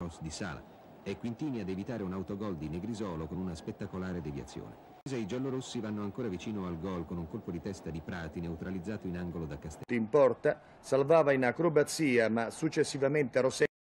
cross di Sala e Quintini ad evitare un autogol di Negrisolo con una spettacolare deviazione. I giallorossi vanno ancora vicino al gol con un colpo di testa di Prati neutralizzato in angolo da Castello. In porta salvava in acrobazia ma successivamente Rossetti